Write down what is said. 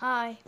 Hi.